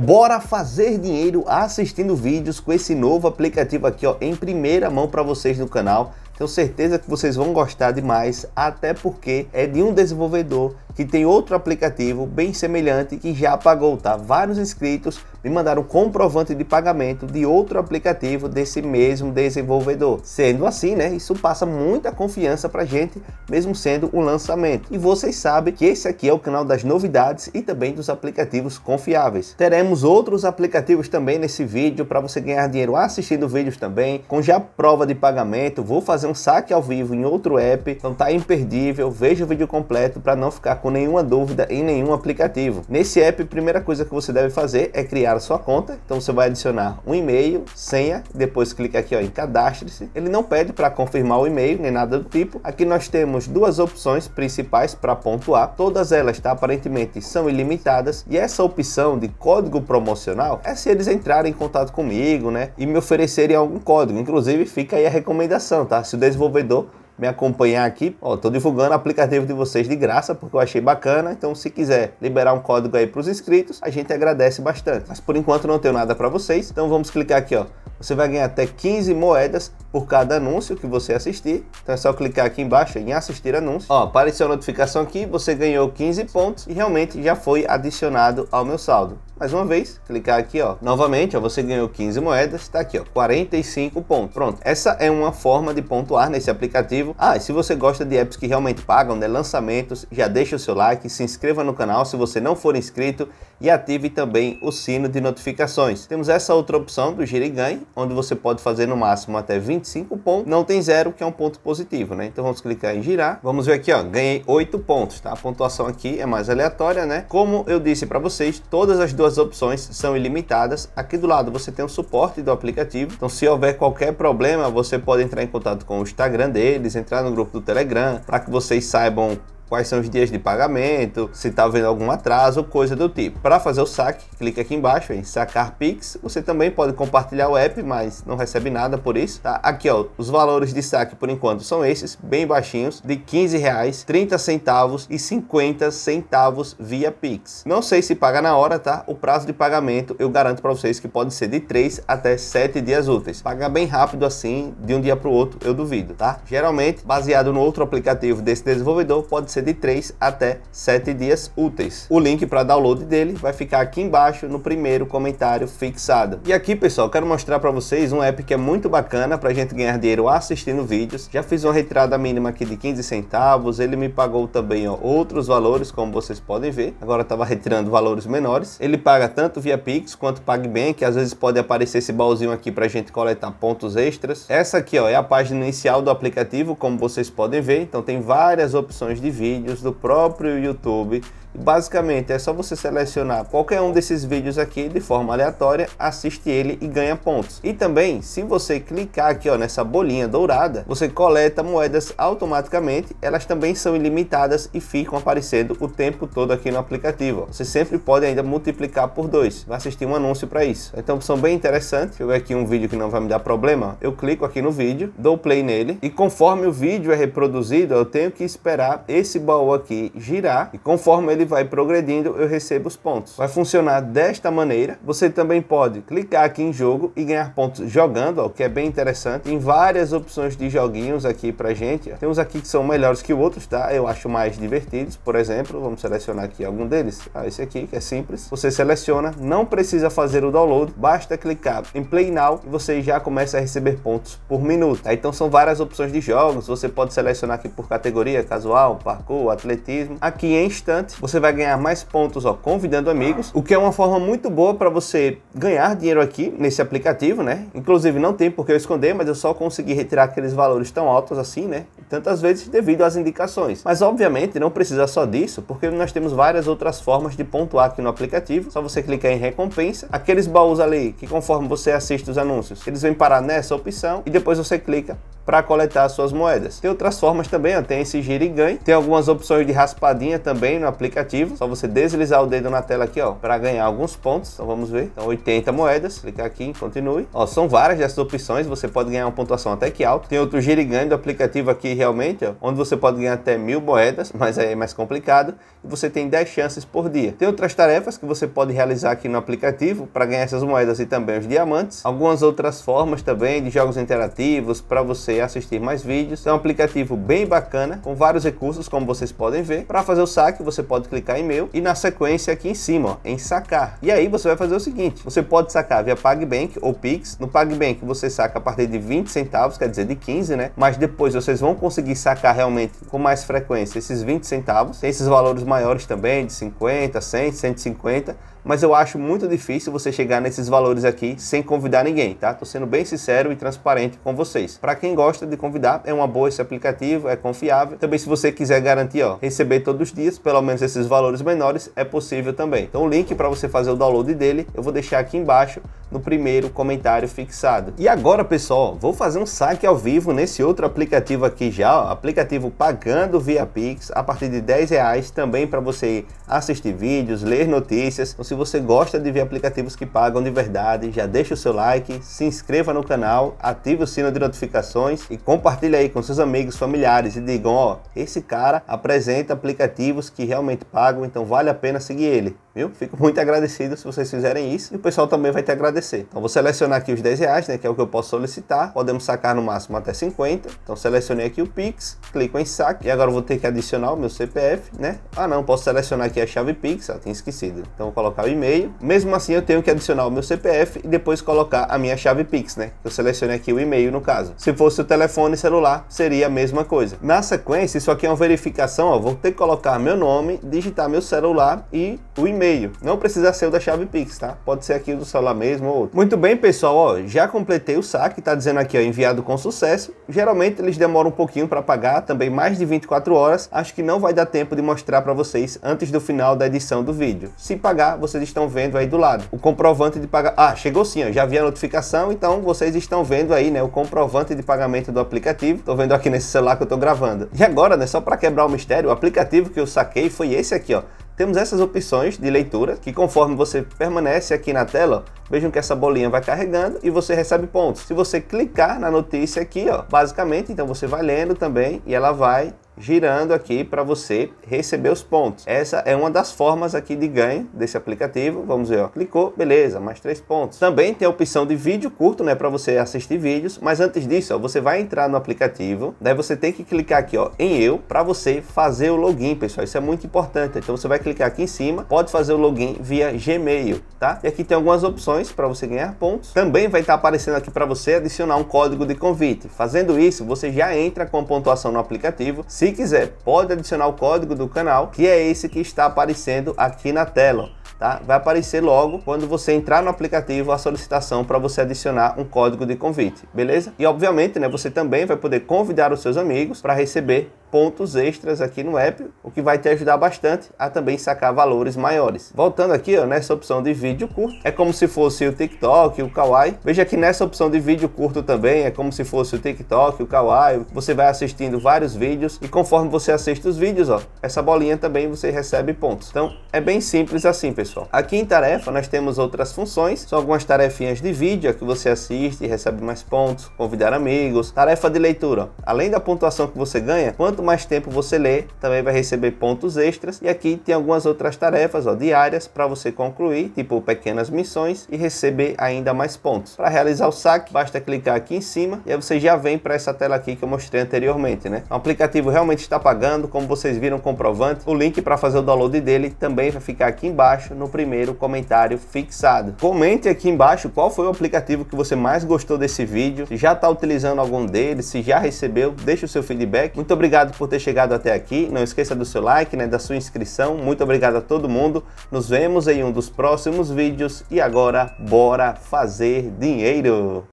Bora fazer dinheiro assistindo vídeos com esse novo aplicativo aqui, ó, em primeira mão para vocês no canal. Tenho certeza que vocês vão gostar demais, até porque é de um desenvolvedor que tem outro aplicativo bem semelhante que já pagou, tá? Vários inscritos me mandaram comprovante de pagamento de outro aplicativo desse mesmo desenvolvedor. Sendo assim, né, isso passa muita confiança pra gente, mesmo sendo um lançamento. E vocês sabem que esse aqui é o canal das novidades e também dos aplicativos confiáveis. Teremos outros aplicativos também nesse vídeo para você ganhar dinheiro assistindo vídeos também, com já prova de pagamento, vou fazer um saque ao vivo em outro app, então tá imperdível, veja o vídeo completo para não ficar com com nenhuma dúvida em nenhum aplicativo. Nesse app, a primeira coisa que você deve fazer é criar sua conta. Então você vai adicionar um e-mail, senha, depois clica aqui ó, em cadastre-se. Ele não pede para confirmar o e-mail nem nada do tipo. Aqui nós temos duas opções principais para pontuar. Todas elas tá, aparentemente são ilimitadas e essa opção de código promocional é se eles entrarem em contato comigo, né, e me oferecerem algum código. Inclusive fica aí a recomendação, tá? Se o desenvolvedor me acompanhar aqui, ó, tô divulgando o aplicativo de vocês de graça porque eu achei bacana. Então, se quiser liberar um código aí para os inscritos, a gente agradece bastante. Mas por enquanto não tenho nada para vocês, então vamos clicar aqui, ó. Você vai ganhar até 15 moedas por cada anúncio que você assistir. Então é só clicar aqui embaixo em assistir anúncio. Ó, apareceu a notificação aqui, você ganhou 15 pontos e realmente já foi adicionado ao meu saldo mais uma vez, clicar aqui, ó, novamente, ó, você ganhou 15 moedas, tá aqui, ó, 45 pontos. Pronto, essa é uma forma de pontuar nesse aplicativo. Ah, e se você gosta de apps que realmente pagam, né, lançamentos, já deixa o seu like, se inscreva no canal se você não for inscrito e ative também o sino de notificações. Temos essa outra opção do e Ganhe, onde você pode fazer no máximo até 25 pontos, não tem zero, que é um ponto positivo, né? Então vamos clicar em girar. Vamos ver aqui, ó, ganhei 8 pontos, tá? A pontuação aqui é mais aleatória, né? Como eu disse para vocês, todas as duas suas opções são ilimitadas. Aqui do lado você tem o suporte do aplicativo, então se houver qualquer problema, você pode entrar em contato com o Instagram deles, entrar no grupo do Telegram, para que vocês saibam quais são os dias de pagamento, se está havendo algum atraso, coisa do tipo. Para fazer o saque, clica aqui embaixo em sacar Pix. Você também pode compartilhar o app, mas não recebe nada por isso, tá? Aqui, ó, os valores de saque por enquanto são esses, bem baixinhos, de 15 reais, 30 centavos e 50 centavos via Pix. Não sei se paga na hora, tá? O prazo de pagamento eu garanto para vocês que pode ser de 3 até 7 dias úteis. Pagar bem rápido assim, de um dia para o outro, eu duvido, tá? Geralmente, baseado no outro aplicativo desse desenvolvedor, pode ser de 3 até 7 dias úteis. O link para download dele vai ficar aqui embaixo no primeiro comentário fixado. E aqui, pessoal, quero mostrar para vocês um app que é muito bacana para a gente ganhar dinheiro assistindo vídeos. Já fiz uma retirada mínima aqui de 15 centavos, ele me pagou também ó, outros valores, como vocês podem ver. Agora estava retirando valores menores. Ele paga tanto via Pix quanto PagBank, às vezes pode aparecer esse balzinho aqui para a gente coletar pontos extras. Essa aqui ó, é a página inicial do aplicativo, como vocês podem ver. Então tem várias opções de vídeo vídeos do próprio YouTube Basicamente é só você selecionar qualquer um desses vídeos aqui de forma aleatória, assiste ele e ganha pontos. E também, se você clicar aqui ó, nessa bolinha dourada, você coleta moedas automaticamente, elas também são ilimitadas e ficam aparecendo o tempo todo aqui no aplicativo. Você sempre pode ainda multiplicar por dois, vai assistir um anúncio para isso. Então são bem interessantes. deixa eu ver aqui um vídeo que não vai me dar problema, eu clico aqui no vídeo, dou play nele e conforme o vídeo é reproduzido, eu tenho que esperar esse baú aqui girar e conforme ele vai progredindo, eu recebo os pontos. Vai funcionar desta maneira. Você também pode clicar aqui em jogo e ganhar pontos jogando, o que é bem interessante. Tem várias opções de joguinhos aqui pra gente. Tem uns aqui que são melhores que outros, tá? Eu acho mais divertidos, por exemplo. Vamos selecionar aqui algum deles. Ah, esse aqui, que é simples. Você seleciona, não precisa fazer o download, basta clicar em Play Now e você já começa a receber pontos por minuto. Tá? Então são várias opções de jogos. Você pode selecionar aqui por categoria, casual, parkour, atletismo. Aqui em instante, você vai ganhar mais pontos ó, convidando amigos, o que é uma forma muito boa para você ganhar dinheiro aqui nesse aplicativo, né? Inclusive não tem por que eu esconder, mas eu só consegui retirar aqueles valores tão altos assim, né? Tantas vezes devido às indicações. Mas obviamente não precisa só disso, porque nós temos várias outras formas de pontuar aqui no aplicativo. Só você clicar em recompensa, aqueles baús ali que conforme você assiste os anúncios, eles vêm parar nessa opção e depois você clica para coletar suas moedas. Tem outras formas também, ó, tem esse giro e tem algumas opções de raspadinha também no aplicativo, só você deslizar o dedo na tela aqui, ó, para ganhar alguns pontos. Então vamos ver, então 80 moedas, clicar aqui em continue. Ó, são várias dessas opções, você pode ganhar uma pontuação até que alta. Tem outro giro e do aplicativo aqui realmente, ó, onde você pode ganhar até mil moedas, mas aí é mais complicado, e você tem 10 chances por dia. Tem outras tarefas que você pode realizar aqui no aplicativo para ganhar essas moedas e também os diamantes. Algumas outras formas também de jogos interativos para você assistir mais vídeos. É um aplicativo bem bacana, com vários recursos, como vocês podem ver. Para fazer o saque, você pode clicar em meu e na sequência aqui em cima, ó, em sacar. E aí você vai fazer o seguinte, você pode sacar via PagBank ou Pix. No PagBank você saca a partir de 20 centavos, quer dizer de 15, né? Mas depois vocês vão conseguir sacar realmente com mais frequência esses 20 centavos. Tem esses valores maiores também, de 50, 100, 150 mas eu acho muito difícil você chegar nesses valores aqui sem convidar ninguém, tá? Tô sendo bem sincero e transparente com vocês. Para quem gosta de convidar, é uma boa esse aplicativo, é confiável. Também se você quiser garantir, ó, receber todos os dias, pelo menos esses valores menores, é possível também. Então o link para você fazer o download dele, eu vou deixar aqui embaixo no primeiro comentário fixado. E agora, pessoal, vou fazer um saque ao vivo nesse outro aplicativo aqui já, ó, aplicativo pagando via Pix, a partir de 10 reais também para você assistir vídeos, ler notícias. Então, se você gosta de ver aplicativos que pagam de verdade, já deixa o seu like, se inscreva no canal, ative o sino de notificações e compartilhe aí com seus amigos, familiares e digam, ó, esse cara apresenta aplicativos que realmente pagam, então vale a pena seguir ele viu? Fico muito agradecido se vocês fizerem isso e o pessoal também vai te agradecer. Então vou selecionar aqui os 10 reais, né, que é o que eu posso solicitar. Podemos sacar no máximo até 50. Então selecionei aqui o Pix, clico em saque e agora vou ter que adicionar o meu CPF, né? Ah não, posso selecionar aqui a chave Pix, ah, tinha esquecido. Então vou colocar o e-mail. Mesmo assim eu tenho que adicionar o meu CPF e depois colocar a minha chave Pix, né? Eu selecionei aqui o e-mail no caso. Se fosse o telefone celular, seria a mesma coisa. Na sequência, isso aqui é uma verificação, ó, vou ter que colocar meu nome, digitar meu celular e o e-mail e-mail. Não precisa ser o da chave Pix, tá? Pode ser aqui do celular mesmo ou outro. Muito bem, pessoal, ó, já completei o saque, tá dizendo aqui, ó, enviado com sucesso. Geralmente eles demoram um pouquinho para pagar, também mais de 24 horas. Acho que não vai dar tempo de mostrar para vocês antes do final da edição do vídeo. Se pagar, vocês estão vendo aí do lado. O comprovante de pagar... Ah, chegou sim, ó, já vi a notificação, então vocês estão vendo aí, né, o comprovante de pagamento do aplicativo. Tô vendo aqui nesse celular que eu tô gravando. E agora, né, só para quebrar o mistério, o aplicativo que eu saquei foi esse aqui, ó, temos essas opções de leitura que conforme você permanece aqui na tela, vejam que essa bolinha vai carregando e você recebe pontos. Se você clicar na notícia aqui, ó, basicamente, então você vai lendo também e ela vai girando aqui para você receber os pontos. Essa é uma das formas aqui de ganho desse aplicativo. Vamos ver, ó. clicou, beleza, mais três pontos. Também tem a opção de vídeo curto, né, para você assistir vídeos, mas antes disso, ó, você vai entrar no aplicativo, daí você tem que clicar aqui, ó, em eu, para você fazer o login, pessoal. Isso é muito importante. Então você vai clicar aqui em cima, pode fazer o login via Gmail, tá? E aqui tem algumas opções para você ganhar pontos. Também vai estar tá aparecendo aqui para você adicionar um código de convite. Fazendo isso, você já entra com a pontuação no aplicativo. Se se quiser, pode adicionar o código do canal, que é esse que está aparecendo aqui na tela. Tá? Vai aparecer logo quando você entrar no aplicativo a solicitação para você adicionar um código de convite, beleza? E obviamente, né, você também vai poder convidar os seus amigos para receber pontos extras aqui no app, o que vai te ajudar bastante a também sacar valores maiores. Voltando aqui ó, nessa opção de vídeo curto, é como se fosse o TikTok, o Kawaii. Veja que nessa opção de vídeo curto também é como se fosse o TikTok, o Kawaii. Você vai assistindo vários vídeos e conforme você assiste os vídeos, ó, essa bolinha também você recebe pontos. Então é bem simples assim, pessoal. Aqui em tarefa nós temos outras funções, são algumas tarefinhas de vídeo que você assiste e recebe mais pontos, convidar amigos, tarefa de leitura. Além da pontuação que você ganha, quanto Quanto mais tempo você lê, também vai receber pontos extras. E aqui tem algumas outras tarefas ó, diárias para você concluir, tipo pequenas missões e receber ainda mais pontos. Para realizar o saque, basta clicar aqui em cima e aí você já vem para essa tela aqui que eu mostrei anteriormente, né? O aplicativo realmente está pagando, como vocês viram comprovante. O link para fazer o download dele também vai ficar aqui embaixo no primeiro comentário fixado. Comente aqui embaixo qual foi o aplicativo que você mais gostou desse vídeo, se já está utilizando algum deles, se já recebeu, deixe o seu feedback. Muito obrigado obrigado por ter chegado até aqui. Não esqueça do seu like, né, da sua inscrição. Muito obrigado a todo mundo. Nos vemos em um dos próximos vídeos e agora bora fazer dinheiro.